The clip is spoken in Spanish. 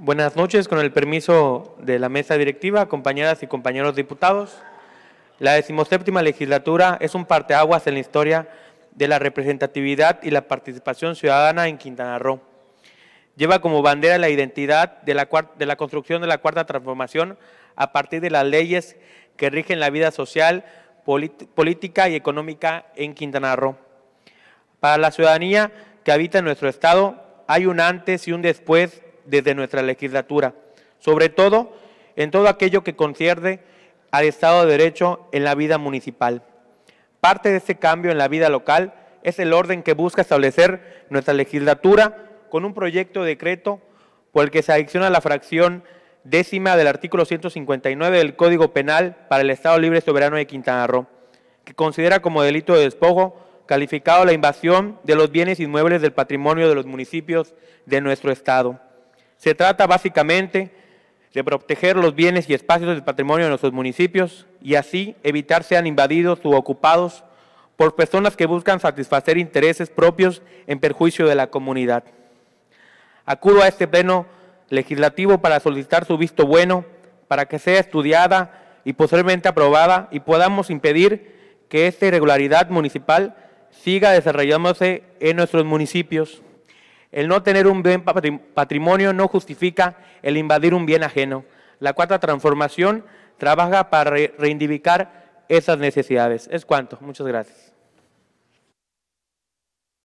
Buenas noches, con el permiso de la mesa directiva, compañeras y compañeros diputados. La decimoséptima legislatura es un parteaguas en la historia de la representatividad y la participación ciudadana en Quintana Roo. Lleva como bandera la identidad de la, de la construcción de la cuarta transformación a partir de las leyes que rigen la vida social, política y económica en Quintana Roo. Para la ciudadanía que habita en nuestro estado hay un antes y un después desde nuestra legislatura, sobre todo en todo aquello que concierne al Estado de Derecho en la vida municipal. Parte de este cambio en la vida local es el orden que busca establecer nuestra legislatura con un proyecto de decreto por el que se adiciona la fracción décima del artículo 159 del Código Penal para el Estado Libre Soberano de Quintana Roo, que considera como delito de despojo calificado la invasión de los bienes inmuebles del patrimonio de los municipios de nuestro Estado. Se trata básicamente de proteger los bienes y espacios del patrimonio de nuestros municipios y así evitar sean invadidos u ocupados por personas que buscan satisfacer intereses propios en perjuicio de la comunidad. Acudo a este pleno legislativo para solicitar su visto bueno, para que sea estudiada y posteriormente aprobada y podamos impedir que esta irregularidad municipal siga desarrollándose en nuestros municipios. El no tener un bien patrimonio no justifica el invadir un bien ajeno. La cuarta transformación trabaja para reivindicar esas necesidades. Es cuanto. Muchas gracias.